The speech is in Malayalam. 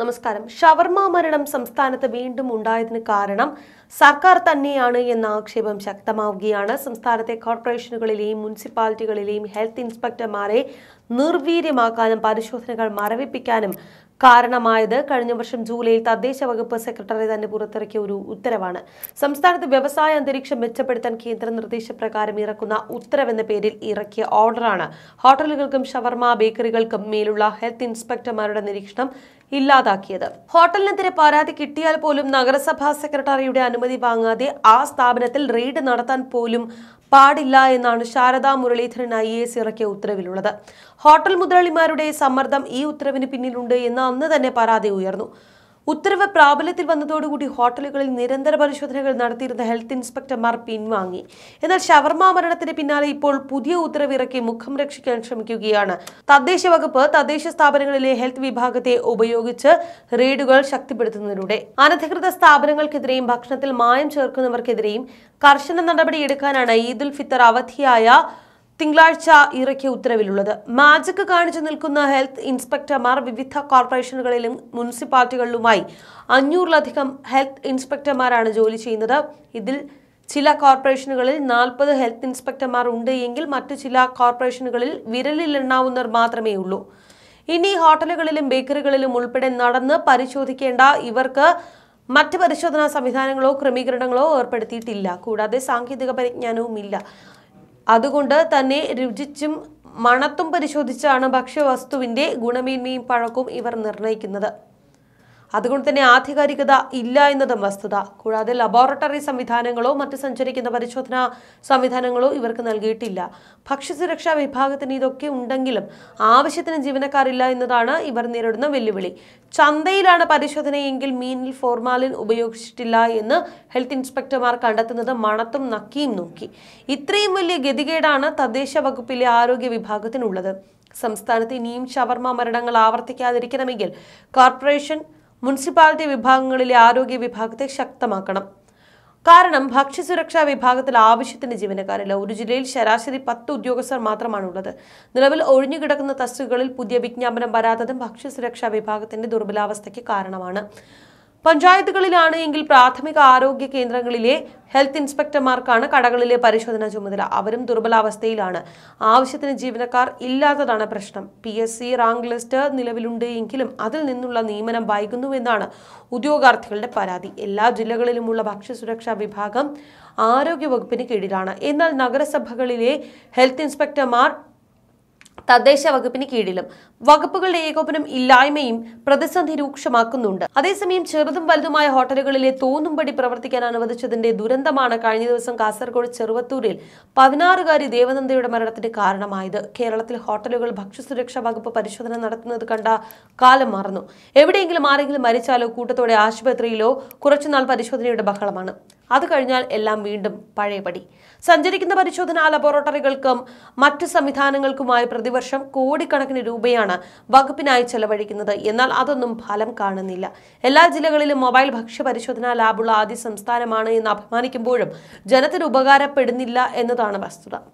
നമസ്കാരം ഷവർമ മരണം സംസ്ഥാനത്ത് വീണ്ടും ഉണ്ടായതിന് കാരണം സർക്കാർ തന്നെയാണ് എന്ന ആക്ഷേപം ശക്തമാവുകയാണ് സംസ്ഥാനത്തെ കോർപ്പറേഷനുകളിലെയും മുനിസിപ്പാലിറ്റികളിലെയും ഹെൽത്ത് ഇൻസ്പെക്ടർമാരെ നിർവീര്യമാക്കാനും പരിശോധനകൾ മരവിപ്പിക്കാനും കാരണമായത് കഴിഞ്ഞ വർഷം ജൂലൈയിൽ തദ്ദേശ വകുപ്പ് സെക്രട്ടറി തന്നെ പുറത്തിറക്കിയ ഒരു ഉത്തരവാണ് സംസ്ഥാനത്ത് വ്യവസായ അന്തരീക്ഷം മെച്ചപ്പെടുത്താൻ കേന്ദ്ര നിർദ്ദേശപ്രകാരം ഇറക്കുന്ന ഉത്തരവെന്ന പേരിൽ ഇറക്കിയ ഓർഡറാണ് ഹോട്ടലുകൾക്കും ഷവർമ ബേക്കറികൾക്കും മേലുള്ള ഹെൽത്ത് ഇൻസ്പെക്ടർമാരുടെ നിരീക്ഷണം ഇല്ലാതെ ഇല്ലാതാക്കിയത് ഹോട്ടലിനെതിരെ പരാതി കിട്ടിയാൽ പോലും നഗരസഭാ സെക്രട്ടറിയുടെ അനുമതി വാങ്ങാതെ ആ സ്ഥാപനത്തിൽ റെയ്ഡ് നടത്താൻ പോലും പാടില്ല എന്നാണ് Sharada Muraleedharan I A S ഇറക്കിയ ഉത്തരവിലുള്ളത് ഹോട്ടൽ മുതലാളിമാരുടെ സമ്മർദ്ദം ഈ ഉത്തരവിന് പിന്നിലുണ്ട് എന്ന് അന്ന് തന്നെ പരാതി ഉയർന്നു ഉത്തരവ് പ്രാബല്യത്തിൽ വന്നതോടുകൂടി ഹോട്ടലുകളിൽ നിരന്തര പരിശോധനകൾ നടത്തിയിരുന്ന ഹെൽത്ത് ഇൻസ്പെക്ടർമാർ പിൻവാങ്ങി എന്നാൽ ഷവർമ മരണത്തിന് പിന്നാലെ ഇപ്പോൾ പുതിയ ഉത്തരവിറക്കി മുഖം രക്ഷിക്കാൻ ശ്രമിക്കുകയാണ് തദ്ദേശ വകുപ്പ് തദ്ദേശ സ്ഥാപനങ്ങളിലെ ഹെൽത്ത് വിഭാഗത്തെ ഉപയോഗിച്ച് റെയ്ഡുകൾ ശക്തിപ്പെടുത്തുന്നതിലൂടെ അനധികൃത സ്ഥാപനങ്ങൾക്കെതിരെയും ഭക്ഷണത്തിൽ മായം ചേർക്കുന്നവർക്കെതിരെയും കർശന നടപടിയെടുക്കാനാണ് ഈദുൽ ഫിത്തർ അവധിയായ തിങ്കളാഴ്ച ഇറക്കിയ ഉത്തരവിലുള്ളത് മാജിക് കാണിച്ചു നിൽക്കുന്ന ഹെൽത്ത് ഇൻസ്പെക്ടർമാർ വിവിധ കോർപ്പറേഷനുകളിലും മുനിസിപ്പാലിറ്റികളിലുമായി അഞ്ഞൂറിലധികം ഹെൽത്ത് ഇൻസ്പെക്ടർമാരാണ് ജോലി ചെയ്യുന്നത് ഇതിൽ ചില കോർപ്പറേഷനുകളിൽ നാൽപ്പത് ഹെൽത്ത് ഇൻസ്പെക്ടർമാർ ഉണ്ട് എങ്കിൽ മറ്റു ചില കോർപ്പറേഷനുകളിൽ വിരലിലെണ്ണാവുന്നവർ മാത്രമേ ഉള്ളൂ ഇനി ഹോട്ടലുകളിലും ബേക്കറികളിലും ഉൾപ്പെടെ നടന്ന് പരിശോധിക്കേണ്ട ഇവർക്ക് മറ്റ് പരിശോധനാ സംവിധാനങ്ങളോ ക്രമീകരണങ്ങളോ ഏർപ്പെടുത്തിയിട്ടില്ല കൂടാതെ സാങ്കേതിക പരിജ്ഞാനവുമില്ല അതുകൊണ്ട് തന്നെ രുചിച്ചും മണത്തും പരിശോധിച്ചാണ് ഭക്ഷ്യവസ്തുവിന്റെ ഗുണമേന്മയും പഴക്കവും ഇവർ നിർണ്ണയിക്കുന്നത് അതുകൊണ്ട് തന്നെ ആധികാരികത ഇല്ല എന്നതും വസ്തുത കൂടാതെ ലബോറട്ടറി സംവിധാനങ്ങളോ മറ്റ് സഞ്ചരിക്കുന്ന പരിശോധനാ സംവിധാനങ്ങളോ ഇവർക്ക് നൽകിയിട്ടില്ല ഭക്ഷ്യസുരക്ഷാ വിഭാഗത്തിന് ഇതൊക്കെ ഉണ്ടെങ്കിലും ആവശ്യത്തിന് ജീവനക്കാരില്ല എന്നതാണ് ഇവർ നേരിടുന്ന വെല്ലുവിളി ചന്തയിലാണ് പരിശോധനയെങ്കിൽ മീനിൽ ഫോർമാലിൻ ഉപയോഗിച്ചിട്ടില്ല എന്ന് ഹെൽത്ത് ഇൻസ്പെക്ടർമാർ കണ്ടെത്തുന്നത് മണത്തും നക്കിയും നോക്കി ഇത്രയും വലിയ ഗതികേടാണ് തദ്ദേശ വകുപ്പിലെ ആരോഗ്യ വിഭാഗത്തിനുള്ളത് സംസ്ഥാനത്ത് ഇനിയും ഷവർമ മരണങ്ങൾ ആവർത്തിക്കാതിരിക്കണമെങ്കിൽ കോർപ്പറേഷൻ മുനിസിപ്പാലിറ്റി വിഭാഗങ്ങളിലെ ആരോഗ്യ വിഭാഗത്തെ ശക്തമാക്കണം കാരണം ഭക്ഷ്യസുരക്ഷാ വിഭാഗത്തിൽ ആവശ്യത്തിന് ജീവനക്കാരില്ല ഒരു ജില്ലയിൽ ശരാശരി പത്ത് ഉദ്യോഗസ്ഥർ മാത്രമാണുള്ളത് നിലവിൽ ഒഴിഞ്ഞുകിടക്കുന്ന തസ്തികകളിൽ പുതിയ വിജ്ഞാപനം വരാത്തതും ഭക്ഷ്യസുരക്ഷാ വിഭാഗത്തിന്റെ ദുർബലാവസ്ഥയ്ക്ക് കാരണമാണ് പഞ്ചായത്തുകളിലാണ് എങ്കിൽ പ്രാഥമിക ആരോഗ്യ കേന്ദ്രങ്ങളിലെ ഹെൽത്ത് ഇൻസ്പെക്ടർമാർക്കാണ് കടകളിലെ പരിശോധന ചുമതല അവരും ദുർബലാവസ്ഥയിലാണ് ആവശ്യത്തിന് ജീവനക്കാർ ഇല്ലാത്തതാണ് പ്രശ്നം P S C rank list നിലവിലുണ്ട് എങ്കിലും അതിൽ നിന്നുള്ള നിയമനം വൈകുന്നുവെന്നാണ് ഉദ്യോഗാർത്ഥികളുടെ പരാതി എല്ലാ ജില്ലകളിലുമുള്ള ഭക്ഷ്യസുരക്ഷാ വിഭാഗം ആരോഗ്യവകുപ്പിന് കീഴിലാണ് എന്നാൽ നഗരസഭകളിലെ ഹെൽത്ത് ഇൻസ്പെക്ടർമാർ തദ്ദേശ വകുപ്പിന് കീഴിലും വകുപ്പുകളുടെ ഏകോപനം ഇല്ലായ്മയും പ്രതിസന്ധി രൂക്ഷമാക്കുന്നുണ്ട് അതേസമയം ചെറുതും വലുതുമായ ഹോട്ടലുകളിലെ തോന്നുംപടി പ്രവർത്തിക്കാൻ അനുവദിച്ചതിന്റെ ദുരന്തമാണ് കഴിഞ്ഞ ദിവസം കാസർഗോഡ് ചെറുവത്തൂരിൽ പതിനാറുകാരി ദേവനന്ദയുടെ മരണത്തിന് കാരണമായത് കേരളത്തിൽ ഹോട്ടലുകൾ ഭക്ഷ്യസുരക്ഷാ വകുപ്പ് പരിശോധന നടത്തുന്നത് കണ്ട കാലം മറന്നു എവിടെയെങ്കിലും ആരെങ്കിലും മരിച്ചാലോ കൂട്ടത്തോടെ ആശുപത്രിയിലോ കുറച്ചുനാൾ പരിശോധനയുടെ ബഹളമാണ് അത് കഴിഞ്ഞാൽ എല്ലാം വീണ്ടും പഴയപടി സഞ്ചരിക്കുന്ന പരിശോധനാ ലബോറട്ടറികൾക്കും മറ്റ് സംവിധാനങ്ങൾക്കുമായി പ്രതിവർഷം കോടിക്കണക്കിന് രൂപയാണ് വകുപ്പിനായി ചെലവഴിക്കുന്നത് എന്നാൽ അതൊന്നും ഫലം കാണുന്നില്ല എല്ലാ ജില്ലകളിലും മൊബൈൽ ഭക്ഷ്യ പരിശോധനാ ലാബുള്ള ആദ്യ സംസ്ഥാനമാണ് എന്ന് അഭിമാനിക്കുമ്പോഴും ജനത്തിന് ഉപകാരപ്പെടുന്നില്ല എന്നതാണ് വസ്തുത